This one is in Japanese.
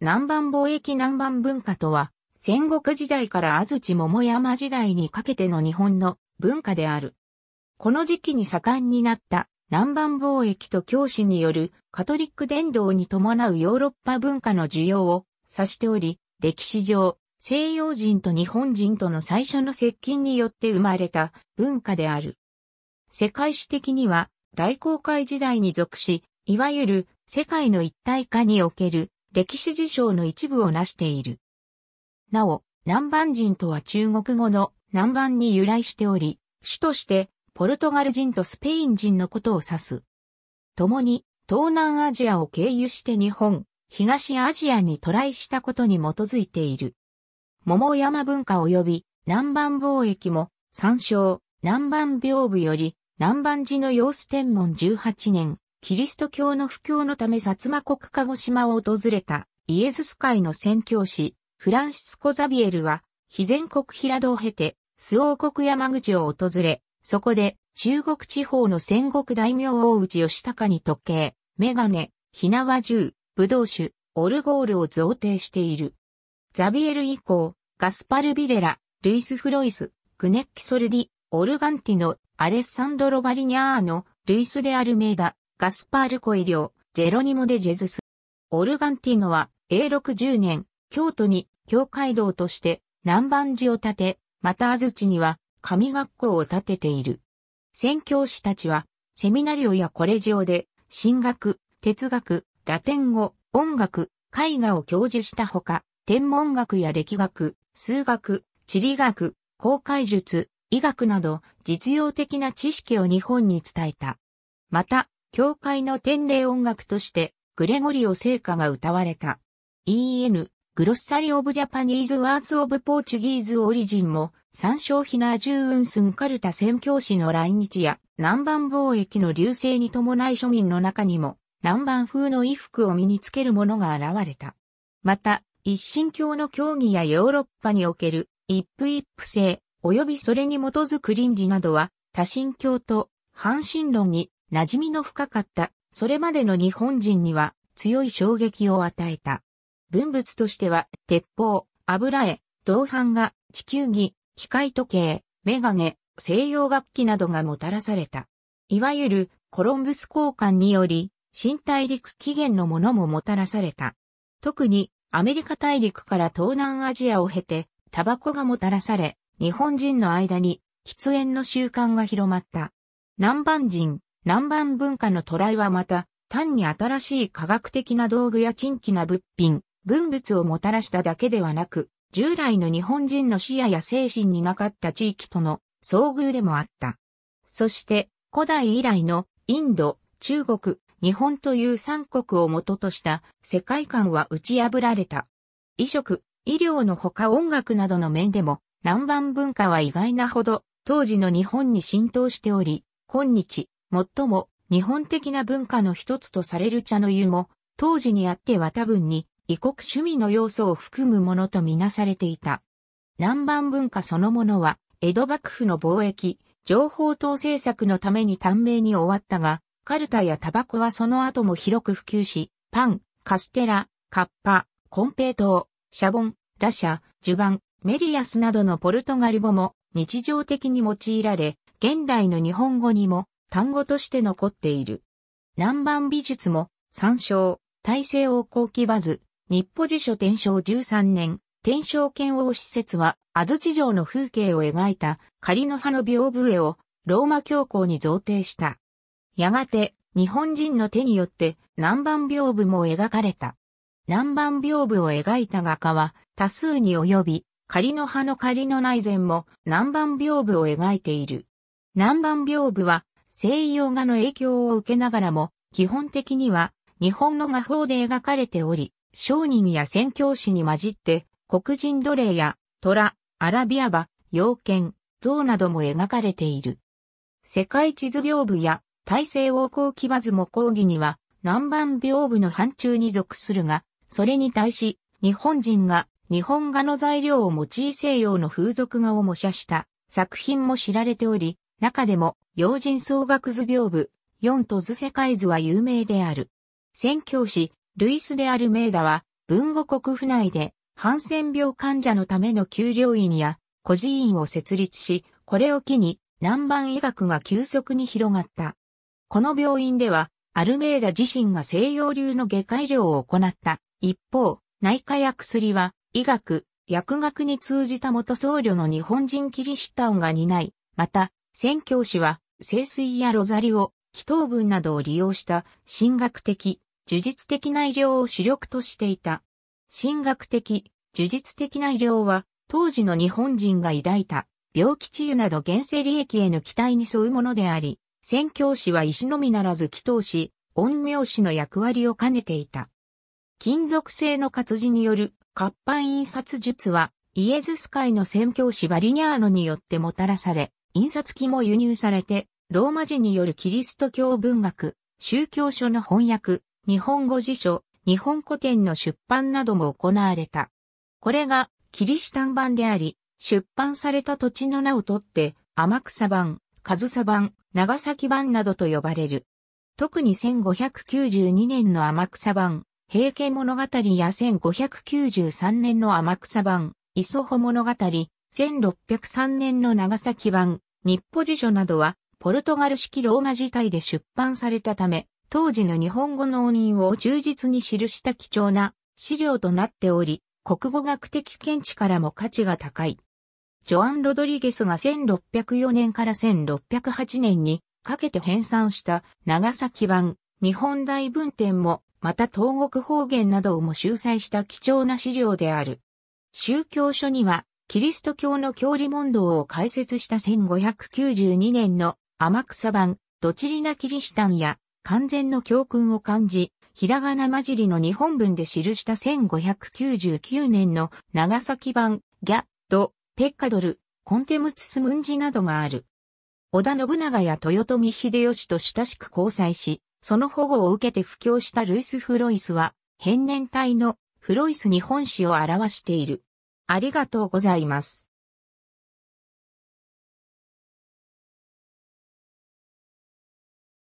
南蛮貿易南蛮文化とは、戦国時代から安土桃山時代にかけての日本の文化である。この時期に盛んになった南蛮貿易と教師によるカトリック伝道に伴うヨーロッパ文化の需要を指しており、歴史上、西洋人と日本人との最初の接近によって生まれた文化である。世界史的には大航海時代に属し、いわゆる世界の一体化における歴史事象の一部を成している。なお、南蛮人とは中国語の南蛮に由来しており、主としてポルトガル人とスペイン人のことを指す。共に東南アジアを経由して日本、東アジアに渡来したことに基づいている。桃山文化及び南蛮貿易も参照南蛮屏風より南蛮寺の様子天文18年キリスト教の布教のため薩摩国鹿児島を訪れたイエズス会の宣教師、フランシスコ・ザビエルは、非全国平戸を経て、周王国山口を訪れ、そこで中国地方の戦国大名大内義高に時計、メガネ、ひなわ銃、武道酒、オルゴールを贈呈している。ザビエル以降、ガスパル・ビレラ、ルイス・フロイス、グネッキ・ソルディ、オルガンティノ、アレッサンドロ・バリニャーのルイス・デ・アルメイダ、ガスパール・コイリョ、ジェロニモ・デ・ジェズス。オルガンティーノは、永禄十0年、京都に、教会堂として、南蛮寺を建て、また安土には、神学校を建てている。宣教師たちは、セミナリオやコレジオで、神学、哲学、ラテン語、音楽、絵画を教授したほか、天文学や歴学、数学、地理学、公開術、医学など実用的な知識を日本に伝えた。また、教会の典礼音楽として、グレゴリオ聖歌が歌われた。EN、グロッサリオブジャパニーズワーズオブポーチュギーズオリジンも、参照ヒナージューンスンカルタ宣教師の来日や、南蛮貿易の流星に伴い庶民の中にも、南蛮風の衣服を身につける者が現れた。また、一神教の教義やヨーロッパにおける、一夫一夫制、及びそれに基づく倫理などは、多神教と、半神論に馴染みの深かった、それまでの日本人には強い衝撃を与えた。文物としては、鉄砲、油絵、銅版画、地球儀、機械時計、メガネ、西洋楽器などがもたらされた。いわゆるコロンブス交換により、新大陸起源のものももたらされた。特にアメリカ大陸から東南アジアを経て、タバコがもたらされ、日本人の間に喫煙の習慣が広まった。南蛮人、南蛮文化の渡来はまた、単に新しい科学的な道具や珍奇な物品、文物をもたらしただけではなく、従来の日本人の視野や精神になかった地域との遭遇でもあった。そして、古代以来のインド、中国、日本という三国を元とした世界観は打ち破られた。衣食、医療のほか音楽などの面でも、南蛮文化は意外なほど、当時の日本に浸透しており、今日、最も日本的な文化の一つとされる茶の湯も、当時にあっては多分に異国趣味の要素を含むものとみなされていた。南蛮文化そのものは、江戸幕府の貿易、情報等制策のために短命に終わったが、カルタやタバコはその後も広く普及し、パン、カステラ、カッパ、コンペイトー、シャボン、ラシャ、ジュバン、メリアスなどのポルトガル語も日常的に用いられ、現代の日本語にも単語として残っている。南蛮美術も、参照、大西王後期ばず、日暮辞書天正13年、天正剣王施設は、安土城の風景を描いた仮の葉の屏風絵をローマ教皇に贈呈した。やがて、日本人の手によって南蛮屏風も描かれた。南蛮屏風を描いた画家は多数に及び、仮の葉の仮の内前も南蛮屏風を描いている。南蛮屏風は西洋画の影響を受けながらも、基本的には日本の画法で描かれており、商人や宣教師に混じって、黒人奴隷や虎、アラビア馬、洋犬、像なども描かれている。世界地図屏風や大西王公騎馬図も講義には南蛮屏風の範疇に属するが、それに対し日本人が日本画の材料を用い西洋の風俗画を模写した作品も知られており、中でも、用心総学図屏風、四と図世界図は有名である。宣教師、ルイス・であるメーダは、文後国府内で、ハンセン病患者のための給料院や、孤児院を設立し、これを機に、南蛮医学が急速に広がった。この病院では、アルメーダ自身が西洋流の外科医療を行った。一方、内科や薬は、医学、薬学に通じた元僧侶の日本人キリシタンが担い、また、宣教師は、聖水やロザリオ、祈祷文などを利用した神学的、呪術的な医療を主力としていた。神学的、呪術的な医療は、当時の日本人が抱いた病気治癒など現世利益への期待に沿うものであり、宣教師は医師のみならず祈祷師、恩苗師の役割を兼ねていた。金属製の活字による活版印刷術は、イエズス会の宣教師バリニャーノによってもたらされ、印刷機も輸入されて、ローマ字によるキリスト教文学、宗教書の翻訳、日本語辞書、日本古典の出版なども行われた。これがキリシタン版であり、出版された土地の名をとって、天草版、上総版、長崎版などと呼ばれる。特に1592年の天草版、平家物語や1593年の天草版、磯穂物語、1603年の長崎版、日歩辞書などは、ポルトガル式ローマ字体で出版されたため、当時の日本語の音を忠実に記した貴重な資料となっており、国語学的見地からも価値が高い。ジョアン・ロドリゲスが1604年から1608年にかけて編纂した長崎版日本大文典も、また東国方言などをも修載した貴重な資料である。宗教書にはキリスト教の教理問答を解説した1592年の天草版、どちりなキリシタンや完全の教訓を感じ、ひらがな混じりの日本文で記した1599年の長崎版、ギャ、ド、ペッカドル、コンテムツスムンジなどがある。織田信長や豊臣秀吉と親しく交際し、その保護を受けて布教したルイス・フロイスは、変年体のフロイス日本史を表している。ありがとうございます。